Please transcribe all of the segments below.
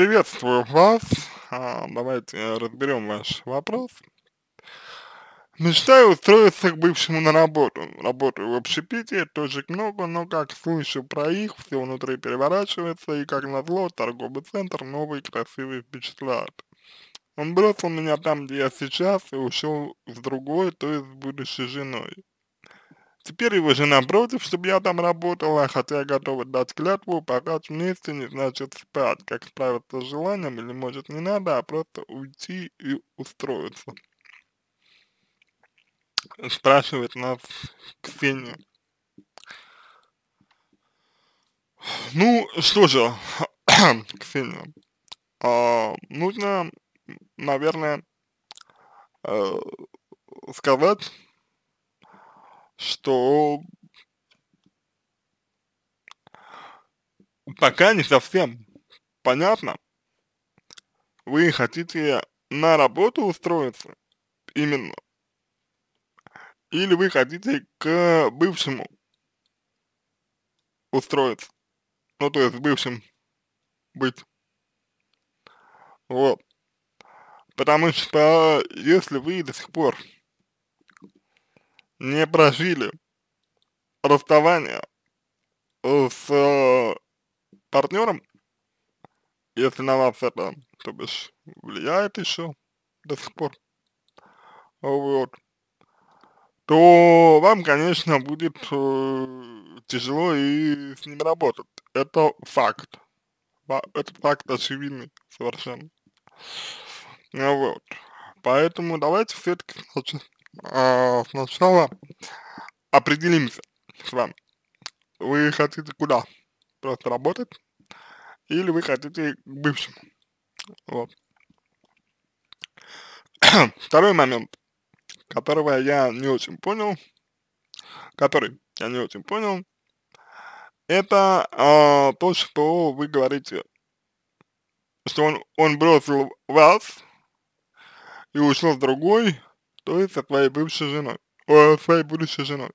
приветствую вас. А, давайте разберем ваш вопрос. Мечтаю устроиться к бывшему на работу. Работаю в общепите, точек много, но как слышу про их, все внутри переворачивается, и как назло, торговый центр новый красивый впечатляет. Он бросил меня там, где я сейчас, и ушел с другой, то есть с будущей женой. Теперь его жена против, чтобы я там работала, хотя я готова дать клятву, пока вместе не значит спать, как справиться с желанием, или может не надо, а просто уйти и устроиться. Спрашивает нас Ксения. Ну, что же, Ксения, а, нужно, наверное, э, сказать, что пока не совсем понятно, вы хотите на работу устроиться именно, или вы хотите к бывшему устроиться, ну то есть бывшим быть. Вот. Потому что если вы до сих пор не прожили расставание с э, партнером, если на вас это, то бишь, влияет еще до сих пор, вот, то вам, конечно, будет э, тяжело и с ними работать. Это факт. Это факт очевидный совершенно. Вот. Поэтому давайте все-таки э, а, ну, сначала определимся с вами. Вы хотите куда? Просто работать? Или вы хотите к бывшему? Вот. Второй момент, которого я не очень понял, который я не очень понял, это э, то, что вы говорите, что он, он бросил вас и ушел с другой, то есть со твоей бывшей женой, о, своей будущей женой.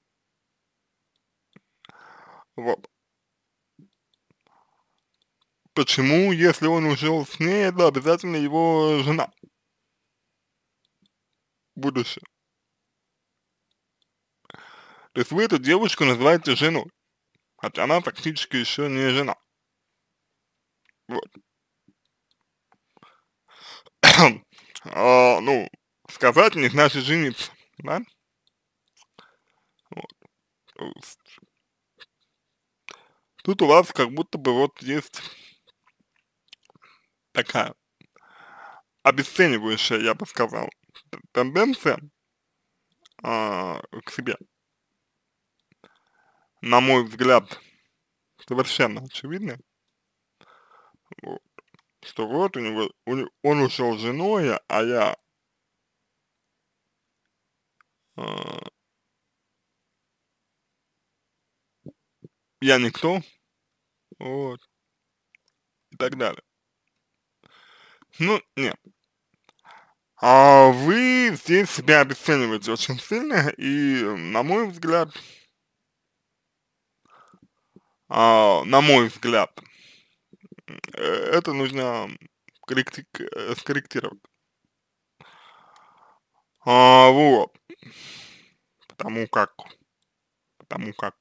Вот. Почему, если он ужил с ней, это обязательно его жена? Будущее. То есть вы эту девочку называете женой, хотя она фактически еще не жена. Вот. а, ну, сказать, не значит жениться, да? Вот. Тут у вас как будто бы вот есть такая обесценивающая, я бы сказал, тенденция а, к себе. На мой взгляд, совершенно очевидно, вот, что вот у него, у, он ушел женой, а я а, я никто, вот, и так далее. Ну, нет. А вы здесь себя обесцениваете очень сильно, и, на мой взгляд, а, на мой взгляд, э, это нужно корректи скорректировать. А, вот. Потому как, потому как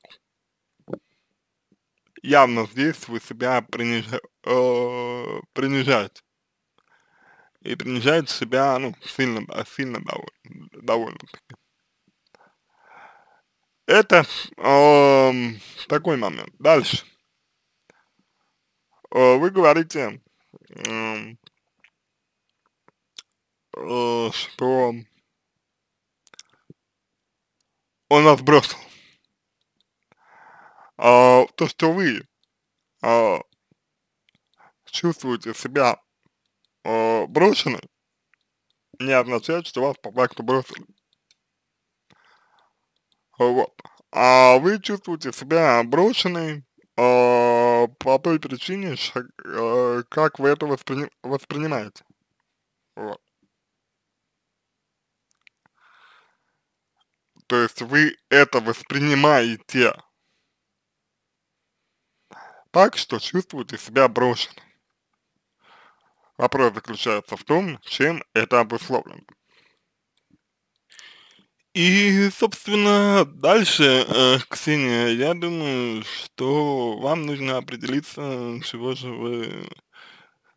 явно здесь вы себя принижа, э, принижаете. И принижаете себя, ну, сильно, сильно довольно, довольно-таки. Это э, такой момент. Дальше. Э, вы говорите, э, э, что он вас бросил. А, то, что вы а, чувствуете себя а, брошенным, не означает, что вас по факту бросили. Вот. А вы чувствуете себя брошенной а, по той причине, а, как вы это воспри... воспринимаете. Вот. то есть вы это воспринимаете так, что чувствуете себя брошенным. Вопрос заключается в том, чем это обусловлено. И, собственно, дальше, э, Ксения, я думаю, что вам нужно определиться, чего же вы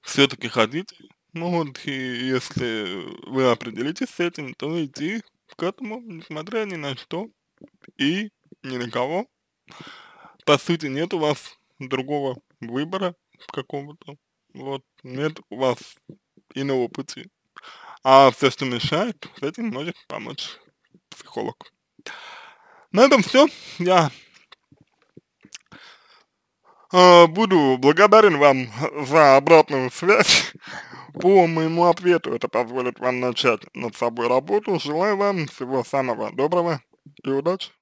все-таки хотите. Ну вот, и если вы определитесь с этим, то идти к этому, несмотря ни на что и ни на кого. По сути, нет у вас другого выбора какого-то. Вот, нет у вас иного пути. А все, что мешает, с этим может помочь психолог. На этом все. Я э, буду благодарен вам за обратную связь. По моему ответу это позволит вам начать над собой работу. Желаю вам всего самого доброго и удачи.